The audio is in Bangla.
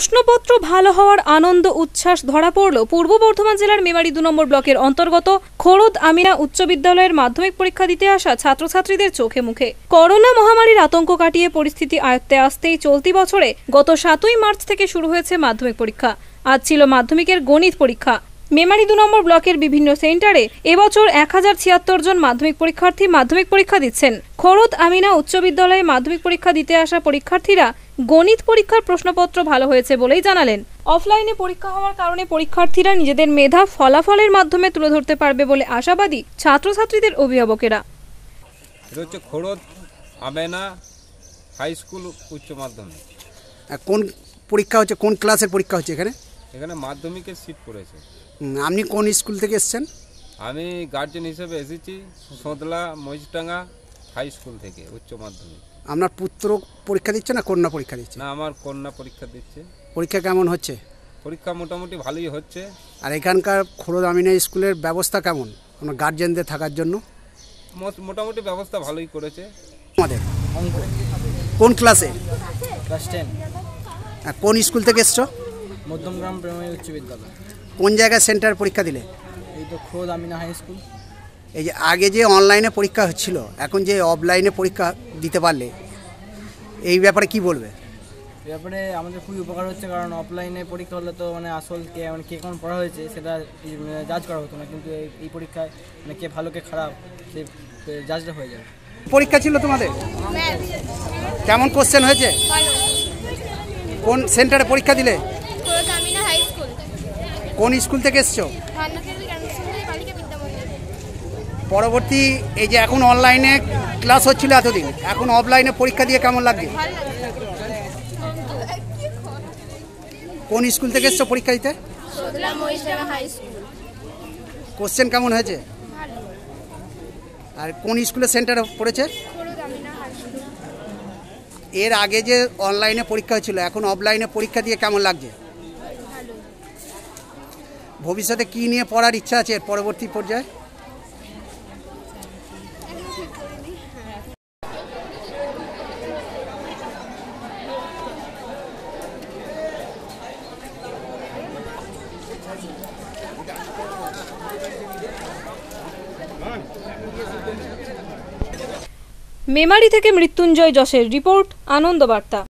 প্রশ্নপত্র ভালো হওয়ার আনন্দ উচ্ছ্বাস ধরা পড়ল পূর্ব বর্ধমান জেলার মেমারি দু নম্বর ব্লকের অন্তর্গত খোরদ আমিনা উচ্চ বিদ্যালয়ের মাধ্যমিক পরীক্ষা দিতে আসা ছাত্রছাত্রীদের চোখে মুখে করোনা মহামারীর আতঙ্ক কাটিয়ে পরিস্থিতি আয়ত্তে আসতেই চলতি বছরে গত সাতই মার্চ থেকে শুরু হয়েছে মাধ্যমিক পরীক্ষা আজ ছিল মাধ্যমিকের গণিত পরীক্ষা মেমারি দু নম্বর ব্লকের বিভিন্ন সেন্টারে এবছর এক হাজার ছিয়াত্তর জন মাধ্যমিক পরীক্ষার্থী মাধ্যমিক পরীক্ষা দিচ্ছেন খরত আমিনা উচ্চ বিদ্যালয়ে মাধ্যমিক পরীক্ষা দিতে আসা পরীক্ষার্থীরা গণিত পরীক্ষার প্রশ্নপত্র ভালো হয়েছে বলেই জানালেন অফলাইনে পরীক্ষা হওয়ার কারণে পরীক্ষার্থীরা নিজেদের মেধা ফলাফলের মাধ্যমে তুলে ধরতে পারবে বলে আশাবাদী ছাত্রছাত্রীদের অভিভাবকেরা হাই স্কুল উচ্চ মাধ্যমিক কোন পরীক্ষা হচ্ছে কোন ক্লাসের পরীক্ষা হচ্ছে এখানে এখানে মাধ্যমিকের সিট পড়েছে আপনি কোন স্কুল থেকে এসছেন আমি গার্জেন হিসেবে এসেছি সোদলা মহিষডাঙ্গা হাই স্কুল থেকে উচ্চ মাধ্যমিক আপনার পুত্র পরীক্ষা দিচ্ছে না কন্যা পরীক্ষা দিচ্ছে না আমার কন্যা পরীক্ষা দিচ্ছে পরীক্ষা কেমন হচ্ছে পরীক্ষা মোটামুটি ভালোই হচ্ছে আর এখানকার আমিনা স্কুলের ব্যবস্থা কেমন কোনো গার্জেনদের থাকার জন্য মোটামুটি ব্যবস্থা ভালোই করেছে আমাদের কোন ক্লাসে ক্লাস টেন কোন স্কুল থেকে এসছো মধ্যমগ্রাম প্রাইমারি উচ্চ বিদ্যালয় কোন জায়গায় সেন্টার পরীক্ষা দিলে এই তো খোদ আমিনা হাই স্কুল এই যে আগে যে অনলাইনে পরীক্ষা হচ্ছিল এখন যে অফলাইনে পরীক্ষা দিতে পারলে এই ব্যাপারে কি বলবে ব্যাপারে আমাদের খুবই উপকার হচ্ছে কারণ অফলাইনে পরীক্ষা হলে তো মানে আসল কে মানে কে কেমন পড়া হয়েছে সেটা জাজ করা হতো না কিন্তু এই পরীক্ষায় মানে কে ভালো কে খারাপ সে জাজটা হয়ে যাবে পরীক্ষা ছিল তোমাদের কেমন কোশ্চেন হয়েছে কোন সেন্টারে পরীক্ষা দিলে কোন স্কুল থেকে এসছো পরবর্তী এই যে এখন অনলাইনে ক্লাস হচ্ছিল এতদিন এখন অফলাইনে পরীক্ষা দিয়ে কেমন লাগবে কোন স্কুল থেকে এসছো পরীক্ষা দিতে কোশ্চেন কেমন হয়েছে আর কোন স্কুলে সেন্টার পড়েছে এর আগে যে অনলাইনে পরীক্ষা হয়েছিল এখন অফলাইনে পরীক্ষা দিয়ে কেমন লাগছে ভবিষ্যতে কি নিয়ে পড়ার ইচ্ছা আছে এর পরবর্তী পর্যায়ে মেমারি থেকে মৃত্যুঞ্জয় যশের রিপোর্ট আনন্দবার্তা